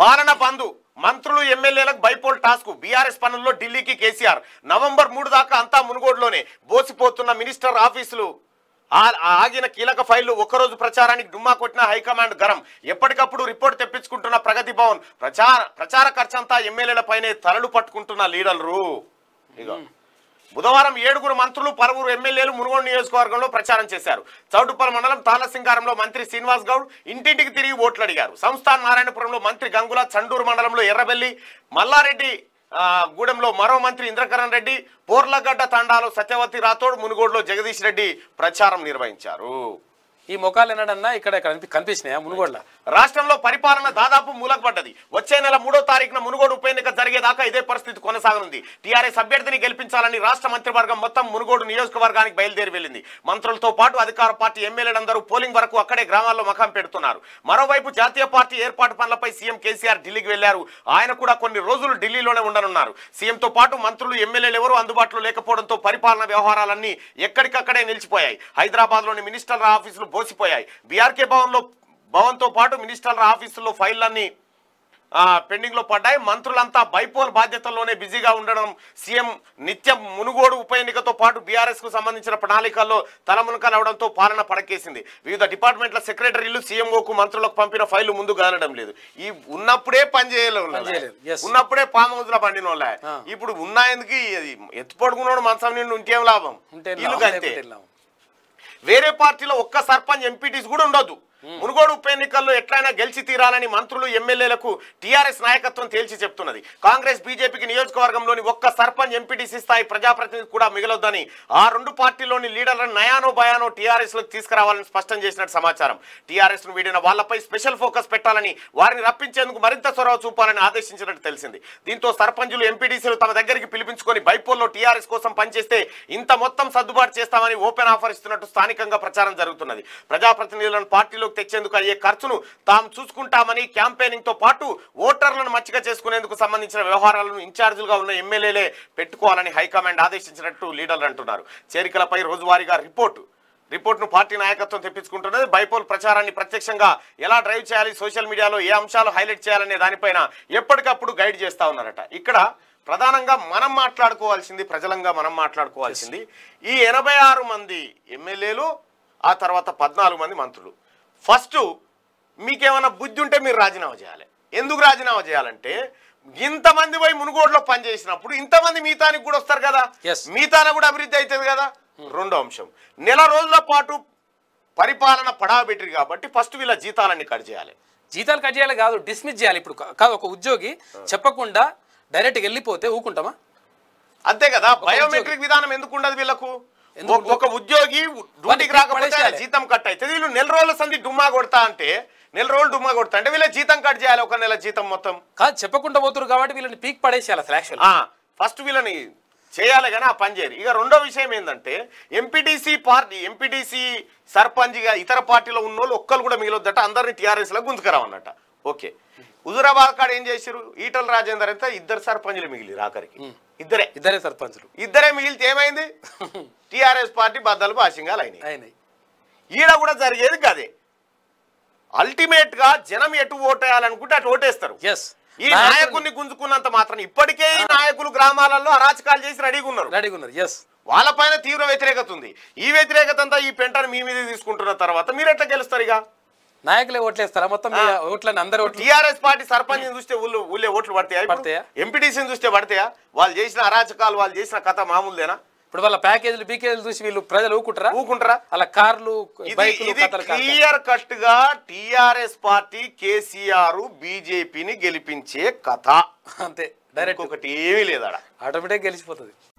బాణన పందు మంత్రులు ఎమ్మెల్యేలకు bypoll task BRS పనుల్లో ఢిల్లీకి కేసీఆర్ నవంబర్ మూడు దాకా అంతా మునుగోడులోనే బోసిపోతున్న మినిస్టర్ ఆఫీసులు ఆగిన కీలక ఫైళ్లు ఒక్కరోజు ప్రచారానికి డుమ్మా కొట్టిన హైకమాండ్ గరం ఎప్పటికప్పుడు రిపోర్ట్ తెప్పించుకుంటున్న ప్రగతి భవన్ ప్రచార ప్రచార ఖర్చంతా ఎమ్మెల్యేల పైనే తలలు పట్టుకుంటున్న లీడర్లు ఇగో బుధవారం ఏడుగురు మంత్రులు పలువురు ఎమ్మెల్యేలు మునుగోడు నియోజకవర్గంలో ప్రచారం చేశారు చౌటుపల్లి మండలం తాళసింగారంలో మంత్రి శ్రీనివాస్ గౌడ్ ఇంటింటికి తిరిగి ఓట్లు అడిగారు సంస్థాన్ నారాయణపురంలో మంత్రి గంగుల చండూరు మండలంలో ఎర్రబెల్లి మల్లారెడ్డి గూడెంలో మరో మంత్రి ఇంద్రకరణ్ రెడ్డి పోర్లగడ్డ తండాలో సత్యవతి రాథోడ్ మునుగోడులో జగదీష్ రెడ్డి ప్రచారం నిర్వహించారు ఈ ముఖాలు ఎన్నడన్నా ఇక్కడ కనిపిస్తున్నాయా కనిపించినాయా మునుగోడ్ల రాష్ట్రంలో పరిపాలన దాదాపు మూలకపడ్డది వచ్చే నెల మూడో తారీఖున మునుగోడు ఉప ఎన్నిక జరిగేదాకా ఇదే పరిస్థితి కొనసాగనుంది టీఆర్ఎస్ అభ్యర్థిని గెలిపించాలని రాష్ట్ర మంత్రివర్గం మొత్తం మునుగోడు నియోజకవర్గానికి బయలుదేరి వెళ్ళింది మంత్రులతో పాటు అధికార పార్టీ ఎమ్మెల్యేలందరూ పోలింగ్ వరకు అక్కడే గ్రామాల్లో మఖం పెడుతున్నారు మరోవైపు జాతీయ పార్టీ ఏర్పాటు పనులపై సీఎం కేసీఆర్ ఢిల్లీకి వెళ్లారు ఆయన కూడా కొన్ని రోజులు ఢిల్లీలోనే ఉండనున్నారు సీఎంతో పాటు మంత్రులు ఎమ్మెల్యేలు ఎవరూ అందుబాటులో లేకపోవడంతో పరిపాలన వ్యవహారాలన్నీ ఎక్కడికక్కడే నిలిచిపోయాయి హైదరాబాద్లోని మినిస్టర్ల ఆఫీసులు బోసిపోయాయి బీఆర్కే భవన్లో భవన్తో పాటు మినిస్టర్ల ఆఫీసుల్లో ఫైళ్లన్నీ పెండింగ్ లో పడ్డాయి మంత్రులంతా బైపోల్ బాధ్యతల్లోనే బిజీగా ఉండడం సీఎం నిత్యం మునుగోడు ఉప ఎన్నికతో పాటు బీఆర్ఎస్ కు సంబంధించిన ప్రణాళికల్లో తలమునకలవడంతో పాలన పడకేసింది వివిధ డిపార్ట్మెంట్ల సెక్రటరీలు కు మంత్రులకు పంపిన ఫైల్ ముందు కానడం లేదు ఈ ఉన్నప్పుడే పనిచేయలేదు ఉన్నప్పుడే పామ హౌజ్లో పండిన వాళ్ళ ఇప్పుడు ఉన్నాయందుకు ఎత్తు పడుకున్నాడు మనసం నిండు ఇంకేం లాభం వేరే పార్టీలో ఒక్క సర్పంచ్ ఎంపీటీస్ కూడా ఉండదు Hmm. మునుగోడు ఉప ఎన్నికల్లో ఎట్లయినా గెలిచి తీరాలని మంత్రులు ఎమ్మెల్యేలకు టీఆర్ఎస్ నాయకత్వం తేల్చి చెప్తున్నది కాంగ్రెస్ బీజేపీకి నియోజకవర్గంలోని ఒక్క సర్పంచ్ ఎంపీటీసీ స్థాయి ప్రజాప్రతినిధి కూడా మిగలొద్దని ఆ రెండు పార్టీలోని లీడర్లను నయానో భయానో టీఆర్ఎస్ లో తీసుకురావాలని స్పష్టం చేసినట్టు సమాచారం టీఆర్ఎస్ ను వీడిన వాళ్లపై స్పెషల్ ఫోకస్ పెట్టాలని వారిని రప్పించేందుకు మరింత చొరవ చూపాలని ఆదేశించినట్టు తెలిసింది దీంతో సర్పంచులు ఎంపీటీసీలు తమ దగ్గరికి పిలిపించుకొని బైపోల్లో టీఆర్ఎస్ కోసం పనిచేస్తే ఇంత మొత్తం సర్దుబాటు చేస్తామని ఓపెన్ ఆఫర్ ఇస్తున్నట్టు స్థానికంగా ప్రచారం జరుగుతున్నది ప్రజాప్రతినిధులను పార్టీలో అధికారంలోకి తెచ్చేందుకు అయ్యే ఖర్చును తాము చూసుకుంటామని తో పాటు ఓటర్లను మచ్చిక చేసుకునేందుకు సంబంధించిన వ్యవహారాలను ఇన్ఛార్జీలుగా ఉన్న ఎమ్మెల్యేలే పెట్టుకోవాలని హైకమాండ్ ఆదేశించినట్టు లీడర్లు అంటున్నారు చేరికలపై రోజువారీగా రిపోర్టు రిపోర్ట్ను పార్టీ నాయకత్వం తెప్పించుకుంటున్నది బైపోల్ ప్రచారాన్ని ప్రత్యక్షంగా ఎలా డ్రైవ్ చేయాలి సోషల్ మీడియాలో ఏ అంశాలు హైలైట్ చేయాలనే దానిపైన ఎప్పటికప్పుడు గైడ్ చేస్తూ ఉన్నారట ఇక్కడ ప్రధానంగా మనం మాట్లాడుకోవాల్సింది ప్రజలంగా మనం మాట్లాడుకోవాల్సింది ఈ ఎనభై మంది ఎమ్మెల్యేలు ఆ తర్వాత పద్నాలుగు మంది మంత్రులు ఫస్ట్ మీకేమైనా బుద్ధి ఉంటే మీరు రాజీనామా చేయాలి ఎందుకు రాజీనామా చేయాలంటే ఇంతమంది పోయి మునుగోడులో పనిచేసినప్పుడు ఇంతమంది మిగతానికి కూడా వస్తారు కదా మిగతాన కూడా అభివృద్ధి అవుతుంది కదా hmm. రెండో అంశం నెల రోజుల పాటు పరిపాలన పడాబెట్టి కాబట్టి ఫస్ట్ వీళ్ళ జీతాలన్నీ కట్ చేయాలి జీతాలు కట్ చేయాలి కాదు డిస్మిస్ చేయాలి ఇప్పుడు కాదు ఒక ఉద్యోగి చెప్పకుండా డైరెక్ట్గా వెళ్ళిపోతే ఊకుంటామా అంతే కదా బయోమెట్రిక్ విధానం ఎందుకు ఉండదు వీళ్ళకు ఒక ఉద్యోగి డ్యూటీకి రాకపోతే జీతం కట్ అయితే వీళ్ళు నెల రోజుల సంధి డుమ్మా కొడతా అంటే నెల రోజులు డుమ్మా కొడతా అంటే వీళ్ళ జీతం కట్ చేయాలి ఒక నెల జీతం మొత్తం కాదు చెప్పకుండా పోతున్నారు కాబట్టి వీళ్ళని పీక్ పడేసేయాలి అసలు యాక్చువల్ ఫస్ట్ వీళ్ళని చేయాలి కానీ ఆ పని చేయరు ఇక రెండో విషయం ఏంటంటే ఎంపీటీసీ పార్టీ ఎంపీటీసీ సర్పంచ్గా ఇతర పార్టీలో ఉన్న వాళ్ళు ఒక్కరు కూడా మిగిలొద్దట అందరిని టీఆర్ఎస్లో గుంజుకురావన్నట ఓకే హుజురాబాద్ కాడ ఏం చేశారు ఈటల రాజేందర్ అయితే ఇద్దరు సర్పంచ్లు మిగిలి ఆఖరికి ఇద్దరే ఇద్దరే సర్పంచులు ఇద్దరే మిగిలితే ఏమైంది టిఆర్ఎస్ పార్టీ బద్దలు భాషంగా అయినాయి అయినాయి ఈడ కూడా జరిగేది కాదే అల్టిమేట్ గా జనం ఎటు ఓటేయాలనుకుంటే అటు ఓటేస్తారు ఎస్ ఈ నాయకుడిని గుంజుకున్నంత మాత్రం ఇప్పటికే ఈ నాయకులు గ్రామాలలో అరాచకాలు చేసి రెడీగా ఉన్నారు రెడీగా ఉన్నారు ఎస్ వాళ్ళ తీవ్ర వ్యతిరేకత ఉంది ఈ వ్యతిరేకత అంతా ఈ పెంటర్ మీ మీద తీసుకుంటున్న తర్వాత మీరు ఎట్లా గెలుస్తారు ఇక నాయకులే ఓట్లేస్తారా మొత్తం ఓట్లని అందరూ టీఆర్ఎస్ పార్టీ సర్పంచ్ చూస్తే ఊళ్ళు ఊళ్ళే ఓట్లు పడతాయా పడతాయా ఎంపీటీసీని చూస్తే పడతాయా వాళ్ళు చేసిన అరాచకాలు వాళ్ళు చేసిన కథ మామూలుదేనా ఇప్పుడు వాళ్ళ ప్యాకేజీలు పీకేజీలు చూసి వీళ్ళు ప్రజలు ఊకుంటారా ఊకుంటారా అలా కార్లు క్లియర్ కట్ గా టిఆర్ఎస్ పార్టీ కేసీఆర్ బీజేపీని గెలిపించే కథ అంతే డైరెక్ట్ ఒకటి ఏమీ లేదా ఆటోమేటిక్ గెలిచిపోతుంది